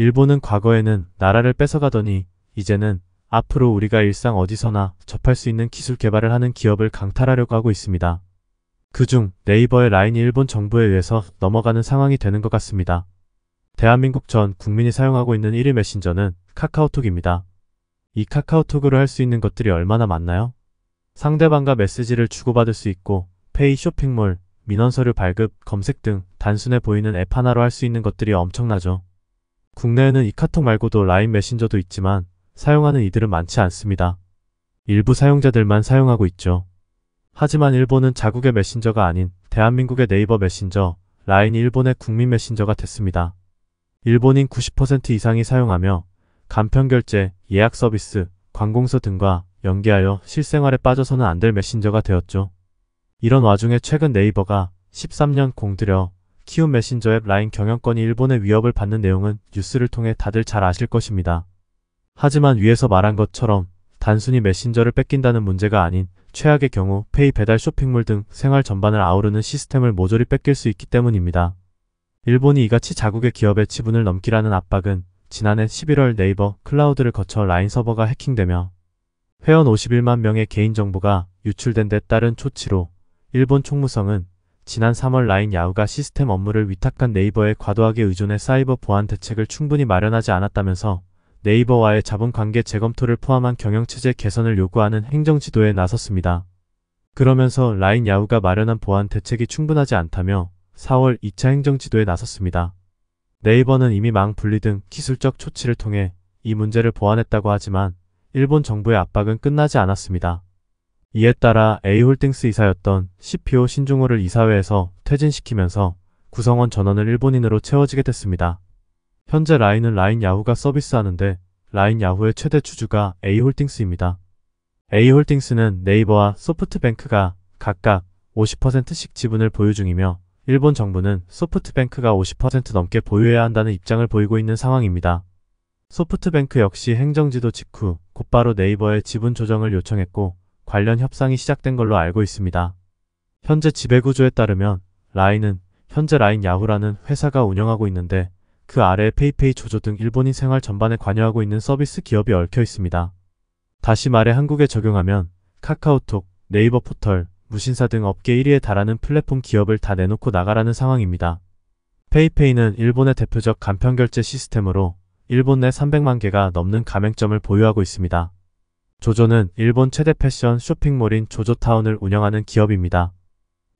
일본은 과거에는 나라를 뺏어가더니 이제는 앞으로 우리가 일상 어디서나 접할 수 있는 기술 개발을 하는 기업을 강탈하려고 하고 있습니다. 그중 네이버의 라인이 일본 정부에 의해서 넘어가는 상황이 되는 것 같습니다. 대한민국 전 국민이 사용하고 있는 1위 메신저는 카카오톡입니다. 이 카카오톡으로 할 수 있는 것들이 얼마나 많나요? 상대방과 메시지를 주고받을 수 있고 페이 쇼핑몰, 민원서류 발급, 검색 등 단순해 보이는 앱 하나로 할 수 있는 것들이 엄청나죠. 국내에는 이 카톡 말고도 라인 메신저도 있지만 사용하는 이들은 많지 않습니다. 일부 사용자들만 사용하고 있죠. 하지만 일본은 자국의 메신저가 아닌 대한민국의 네이버 메신저, 라인이 일본의 국민 메신저가 됐습니다. 일본인 90% 이상이 사용하며 간편결제, 예약 서비스, 관공서 등과 연계하여 실생활에 빠져서는 안 될 메신저가 되었죠. 이런 와중에 최근 네이버가 13년 공들여 키움 메신저 앱 라인 경영권이 일본의 위협을 받는 내용은 뉴스를 통해 다들 잘 아실 것입니다. 하지만 위에서 말한 것처럼 단순히 메신저를 뺏긴다는 문제가 아닌 최악의 경우 페이 배달 쇼핑몰 등 생활 전반을 아우르는 시스템을 모조리 뺏길 수 있기 때문입니다. 일본이 이같이 자국의 기업의 지분을 넘기라는 압박은 지난해 11월 네이버 클라우드를 거쳐 라인 서버가 해킹되며 회원 51만 명의 개인정보가 유출된 데 따른 조치로 일본 총무성은 지난 3월 라인 야후가 시스템 업무를 위탁한 네이버에 과도하게 의존해 사이버 보안 대책을 충분히 마련하지 않았다면서 네이버와의 자본관계 재검토를 포함한 경영체제 개선을 요구하는 행정지도에 나섰습니다. 그러면서 라인 야후가 마련한 보안 대책이 충분하지 않다며 4월 2차 행정지도에 나섰습니다. 네이버는 이미 망 분리 등 기술적 조치를 통해 이 문제를 보완했다고 하지만 일본 정부의 압박은 끝나지 않았습니다. 이에 따라 A홀딩스 이사였던 CPO 신중호를 이사회에서 퇴진시키면서 구성원 전원을 일본인으로 채워지게 됐습니다. 현재 라인은 라인 야후가 서비스하는데 라인 야후의 최대 주주가 A홀딩스입니다. A홀딩스는 네이버와 소프트뱅크가 각각 50%씩 지분을 보유 중이며 일본 정부는 소프트뱅크가 50% 넘게 보유해야 한다는 입장을 보이고 있는 상황입니다. 소프트뱅크 역시 행정지도 직후 곧바로 네이버에 지분 조정을 요청했고 관련 협상이 시작된 걸로 알고 있습니다. 현재 지배구조에 따르면 라인은 현재 라인 야후라는 회사가 운영하고 있는데 그 아래에 페이페이 조조 등 일본인 생활 전반에 관여하고 있는 서비스 기업이 얽혀 있습니다. 다시 말해 한국에 적용하면 카카오톡, 네이버 포털, 무신사 등 업계 1위에 달하는 플랫폼 기업을 다 내놓고 나가라는 상황입니다. 페이페이는 일본의 대표적 간편결제 시스템으로 일본 내 300만 개가 넘는 가맹점을 보유하고 있습니다. 조조는 일본 최대 패션 쇼핑몰인 조조타운을 운영하는 기업입니다.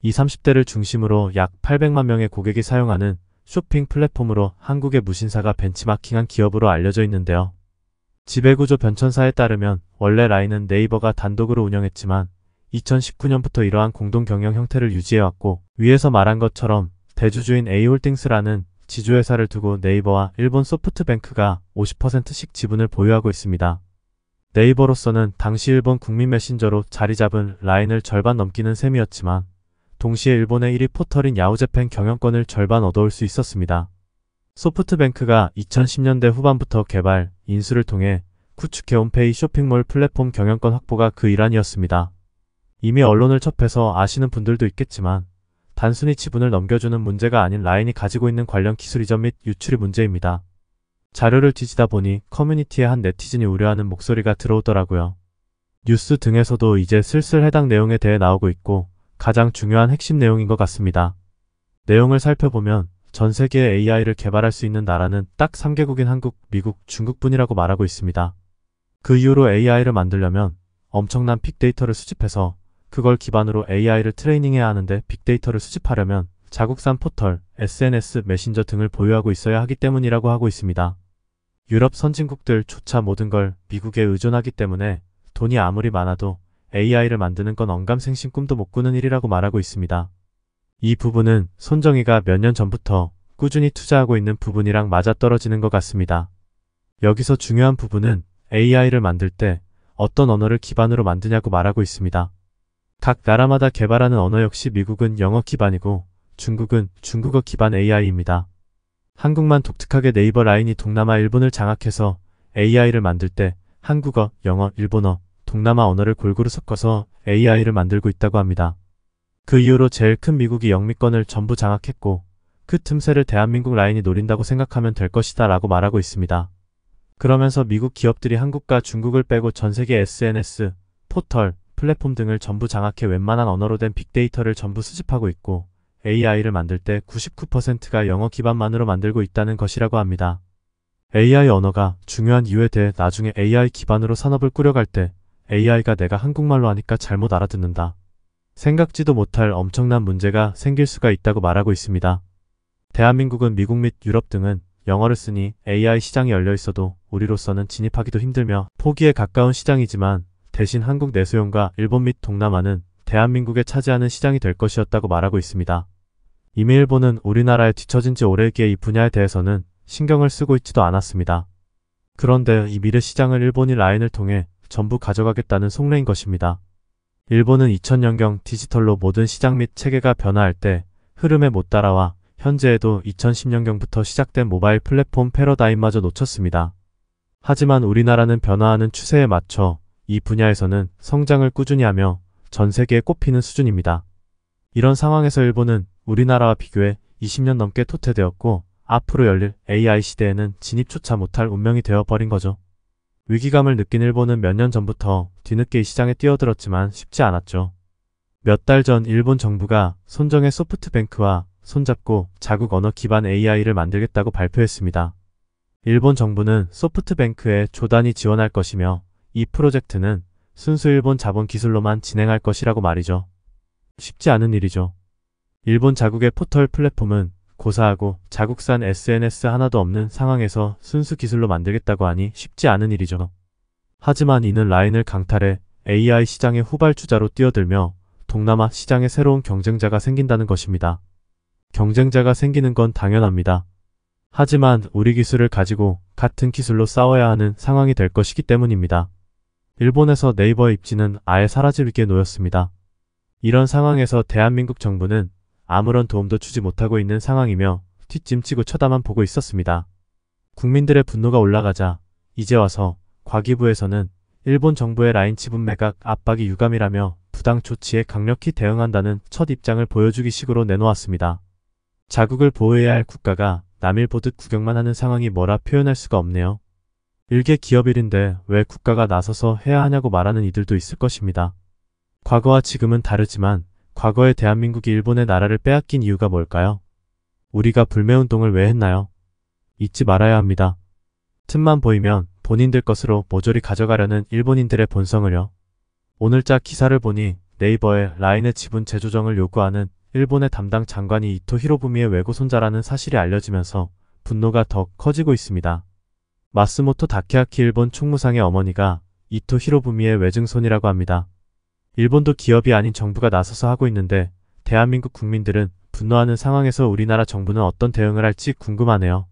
20, 30대를 중심으로 약 800만 명의 고객이 사용하는 쇼핑 플랫폼으로 한국의 무신사가 벤치마킹한 기업으로 알려져 있는데요. 지배구조 변천사에 따르면 원래 라인은 네이버가 단독으로 운영했지만 2019년부터 이러한 공동 경영 형태를 유지해왔고 위에서 말한 것처럼 대주주인 A홀딩스라는 지주회사를 두고 네이버와 일본 소프트뱅크가 50%씩 지분을 보유하고 있습니다. 네이버로서는 당시 일본 국민 메신저로 자리 잡은 라인을 절반 넘기는 셈이었지만 동시에 일본의 1위 포털인 야후재팬 경영권을 절반 얻어올 수 있었습니다. 소프트뱅크가 2010년대 후반부터 개발, 인수를 통해 구축해 온페이 쇼핑몰 플랫폼 경영권 확보가 그 일환이었습니다. 이미 언론을 접해서 아시는 분들도 있겠지만 단순히 지분을 넘겨주는 문제가 아닌 라인이 가지고 있는 관련 기술 이전 및 유출이 문제입니다. 자료를 뒤지다 보니 커뮤니티의 한 네티즌이 우려하는 목소리가 들어오더라고요. 뉴스 등에서도 이제 슬슬 해당 내용에 대해 나오고 있고 가장 중요한 핵심 내용인 것 같습니다. 내용을 살펴보면 전 세계 의 AI를 개발할 수 있는 나라는 딱 3개국인 한국, 미국, 중국뿐이라고 말하고 있습니다. 그 이후로 AI를 만들려면 엄청난 빅데이터를 수집해서 그걸 기반으로 AI를 트레이닝해야 하는데 빅데이터를 수집하려면 자국산 포털, SNS, 메신저 등을 보유하고 있어야 하기 때문이라고 하고 있습니다. 유럽 선진국들조차 모든 걸 미국에 의존하기 때문에 돈이 아무리 많아도 AI를 만드는 건 언감생심 꿈도 못 꾸는 일이라고 말하고 있습니다. 이 부분은 손정희가 몇 년 전부터 꾸준히 투자하고 있는 부분이랑 맞아떨어지는 것 같습니다. 여기서 중요한 부분은 AI를 만들 때 어떤 언어를 기반으로 만드냐고 말하고 있습니다. 각 나라마다 개발하는 언어 역시 미국은 영어 기반이고 중국은 중국어 기반 AI입니다. 한국만 독특하게 네이버 라인이 동남아 일본을 장악해서 AI를 만들 때 한국어, 영어, 일본어, 동남아 언어를 골고루 섞어서 AI를 만들고 있다고 합니다. 그 이후로 제일 큰 미국이 영미권을 전부 장악했고 그 틈새를 대한민국 라인이 노린다고 생각하면 될 것이다 라고 말하고 있습니다. 그러면서 미국 기업들이 한국과 중국을 빼고 전 세계 SNS, 포털, 플랫폼 등을 전부 장악해 웬만한 언어로 된 빅데이터를 전부 수집하고 있고 AI를 만들 때 99%가 영어 기반만으로 만들고 있다는 것이라고 합니다. AI 언어가 중요한 이유에 대해 나중에 AI 기반으로 산업을 꾸려갈 때 AI가 내가 한국말로 하니까 잘못 알아듣는다. 생각지도 못할 엄청난 문제가 생길 수가 있다고 말하고 있습니다. 대한민국은 미국 및 유럽 등은 영어를 쓰니 AI 시장이 열려 있어도 우리로서는 진입하기도 힘들며 포기에 가까운 시장이지만 대신 한국 내수용과 일본 및 동남아는 대한민국에 차지하는 시장이 될 것이었다고 말하고 있습니다. 이미일본은 우리나라에 뒤처진 지 오래기에 이 분야에 대해서는 신경을 쓰고 있지도 않았습니다. 그런데 이 미래 시장을 일본이 라인을 통해 전부 가져가겠다는 속내인 것입니다. 일본은 2000년경 디지털로 모든 시장 및 체계가 변화할 때 흐름에 못 따라와 현재에도 2010년경부터 시작된 모바일 플랫폼 패러다임마저 놓쳤습니다. 하지만 우리나라는 변화하는 추세에 맞춰 이 분야에서는 성장을 꾸준히 하며 전 세계에 꼽히는 수준입니다. 이런 상황에서 일본은 우리나라와 비교해 20년 넘게 토태되었고 앞으로 열릴 AI 시대에는 진입조차 못할 운명이 되어버린 거죠. 위기감을 느낀 일본은 몇 년 전부터 뒤늦게 이 시장에 뛰어들었지만 쉽지 않았죠. 몇 달 전 일본 정부가 손정의 소프트뱅크와 손잡고 자국 언어 기반 AI를 만들겠다고 발표했습니다. 일본 정부는 소프트뱅크에 조단이 지원할 것이며 이 프로젝트는 순수 일본 자본 기술로만 진행할 것이라고 말이죠. 쉽지 않은 일이죠. 일본 자국의 포털 플랫폼은 고사하고 자국산 SNS 하나도 없는 상황에서 순수 기술로 만들겠다고 하니 쉽지 않은 일이죠. 하지만 이는 라인을 강탈해 AI 시장의 후발주자로 뛰어들며 동남아 시장에 새로운 경쟁자가 생긴다는 것입니다. 경쟁자가 생기는 건 당연합니다. 하지만 우리 기술을 가지고 같은 기술로 싸워야 하는 상황이 될 것이기 때문입니다. 일본에서 네이버의 입지는 아예 사라지게 놓였습니다. 이런 상황에서 대한민국 정부는 아무런 도움도 주지 못하고 있는 상황이며 뒷짐치고 쳐다만 보고 있었습니다. 국민들의 분노가 올라가자 이제 와서 과기부에서는 일본 정부의 라인 지분 매각 압박이 유감이라며 부당 조치에 강력히 대응한다는 첫 입장을 보여주기 식으로 내놓았습니다. 자국을 보호해야 할 국가가 남일 보듯 구경만 하는 상황이 뭐라 표현할 수가 없네요. 일개 기업일인데 왜 국가가 나서서 해야 하냐고 말하는 이들도 있을 것입니다. 과거와 지금은 다르지만 과거에 대한민국이 일본의 나라를 빼앗긴 이유가 뭘까요? 우리가 불매운동을 왜 했나요? 잊지 말아야 합니다. 틈만 보이면 본인들 것으로 모조리 가져가려는 일본인들의 본성을요. 오늘자 기사를 보니 네이버에 라인의 지분 재조정을 요구하는 일본의 담당 장관이 이토 히로부미의 외고손자라는 사실이 알려지면서 분노가 더 커지고 있습니다. 마스모토 다케아키 일본 총무상의 어머니가 이토 히로부미의 외증손이라고 합니다. 일본도 기업이 아닌 정부가 나서서 하고 있는데 대한민국 국민들은 분노하는 상황에서 우리나라 정부는 어떤 대응을 할지 궁금하네요.